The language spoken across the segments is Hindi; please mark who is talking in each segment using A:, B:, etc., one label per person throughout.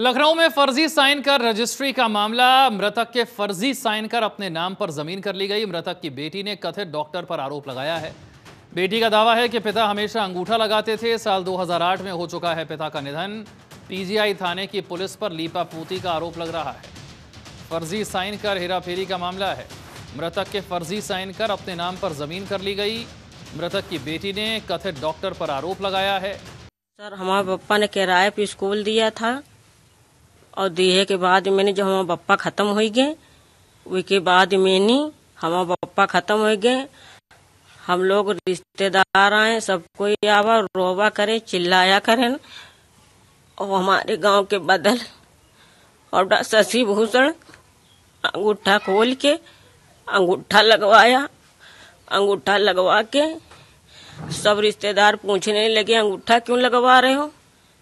A: लखनऊ में फर्जी साइन कर रजिस्ट्री का मामला मृतक के फर्जी साइन कर अपने नाम पर जमीन कर ली गई मृतक की बेटी ने कथित डॉक्टर पर आरोप लगाया है बेटी का दावा है कि पिता हमेशा अंगूठा लगाते थे साल 2008 में हो चुका है पिता का निधन पीजीआई थाने की पुलिस पर लीपा पोती का आरोप लग रहा है फर्जी साइन कर हेराफेरी का मामला है मृतक के फर्जी साइन कर अपने नाम पर जमीन कर ली गई मृतक की बेटी ने कथित
B: डॉक्टर पर आरोप लगाया है सर हमारे पप्पा ने किराए पर स्कूल दिया था और देहे के बाद मैंने जब हमारा पप्पा खत्म हो गए उसके बाद मैंने हमारा पप्पा खत्म हो गए हम लोग रिश्तेदार आए सब कोई आवा रोवा करे चिल्लाया करें और हमारे गांव के बदल और शशि भूषण अंगूठा खोल के अंगूठा लगवाया अंगूठा लगवा के सब रिश्तेदार पूछने लगे अंगूठा क्यों लगवा रहे हो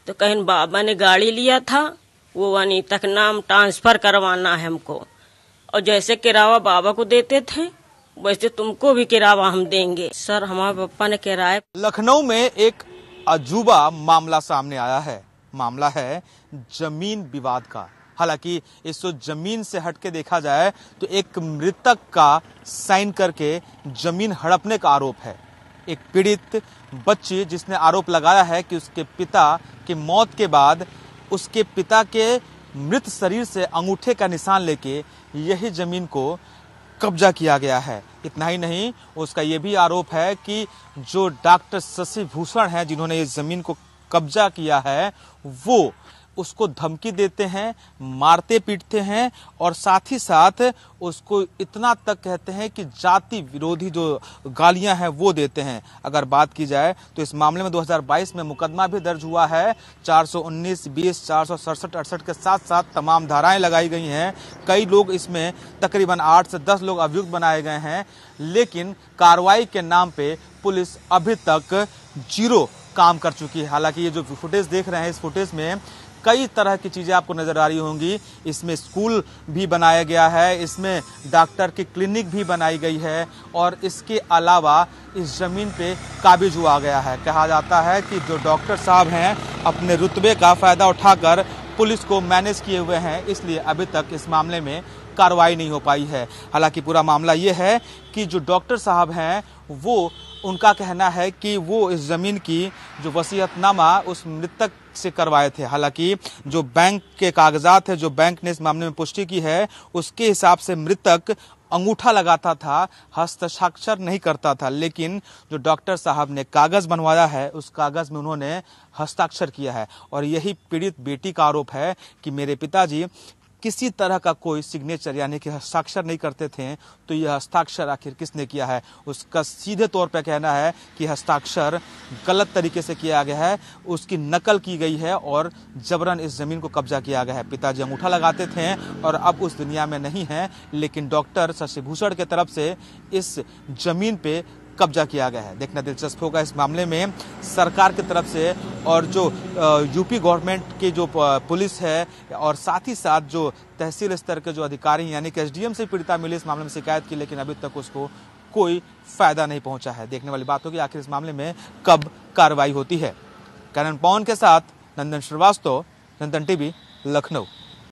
B: तो कहन बाबा ने गाड़ी लिया था वो वहीं तक नाम ट्रांसफर करवाना है हमको और जैसे किरावा बाबा को देते थे वैसे तुमको भी किरावा हम देंगे सर हमारे पापा ने किराए
C: लखनऊ में एक अजूबा मामला सामने आया है मामला है जमीन विवाद का हालांकि इस जमीन से हटके देखा जाए तो एक मृतक का साइन करके जमीन हड़पने का आरोप है एक पीड़ित बच्ची जिसने आरोप लगाया है कि उसके पिता की मौत के बाद उसके पिता के मृत शरीर से अंगूठे का निशान लेके यही जमीन को कब्जा किया गया है इतना ही नहीं उसका ये भी आरोप है कि जो डॉक्टर शशि भूषण है जिन्होंने इस जमीन को कब्जा किया है वो उसको धमकी देते हैं मारते पीटते हैं और साथ ही साथ उसको इतना तक कहते हैं कि जाति विरोधी जो गालियां हैं वो देते हैं अगर बात की जाए तो इस मामले में 2022 में मुकदमा भी दर्ज हुआ है 419, 20, चार सौ के साथ साथ तमाम धाराएं लगाई गई हैं कई लोग इसमें तकरीबन 8 से 10 लोग अभियुक्त बनाए गए हैं लेकिन कार्रवाई के नाम पे पुलिस अभी तक जीरो काम कर चुकी है हालांकि ये जो फुटेज देख रहे हैं इस फुटेज में कई तरह की चीज़ें आपको नज़र आ रही होंगी इसमें स्कूल भी बनाया गया है इसमें डॉक्टर की क्लिनिक भी बनाई गई है और इसके अलावा इस ज़मीन पे काबिज हुआ गया है कहा जाता है कि जो डॉक्टर साहब हैं अपने रुतबे का फ़ायदा उठाकर पुलिस को मैनेज किए हुए हैं इसलिए अभी तक इस मामले में कार्रवाई नहीं हो पाई है हालांकि पूरा मामला ये है कि जो डॉक्टर साहब हैं वो उनका कहना है कि वो इस ज़मीन की जो वसीयतनामा उस मृतक से करवाए थे हालांकि जो बैंक के कागजात है जो बैंक ने इस मामले में पुष्टि की है उसके हिसाब से मृतक अंगूठा लगाता था हस्ताक्षर नहीं करता था लेकिन जो डॉक्टर साहब ने कागज़ बनवाया है उस कागज़ में उन्होंने हस्ताक्षर किया है और यही पीड़ित बेटी का आरोप है कि मेरे पिताजी किसी तरह का कोई सिग्नेचर यानी कि हस्ताक्षर नहीं करते थे तो यह हस्ताक्षर आखिर किसने किया है उसका सीधे तौर पर कहना है कि हस्ताक्षर गलत तरीके से किया गया है उसकी नकल की गई है और जबरन इस ज़मीन को कब्जा किया गया है पिताजी अंगूठा लगाते थे और अब उस दुनिया में नहीं है लेकिन डॉक्टर शशिभूषण के तरफ से इस ज़मीन पे कब्जा किया गया है देखना दिलचस्प होगा इस मामले में सरकार की तरफ से और जो यूपी गवर्नमेंट की जो पुलिस है और साथ ही साथ जो तहसील स्तर के जो अधिकारी यानी कि एसडीएम से पीड़िता मिली इस मामले में शिकायत की लेकिन अभी तक उसको कोई फायदा नहीं पहुंचा है देखने वाली बात होगी आखिर इस मामले में कब कार्रवाई होती है करण पवन के साथ नंदन श्रीवास्तव नंदन टीवी लखनऊ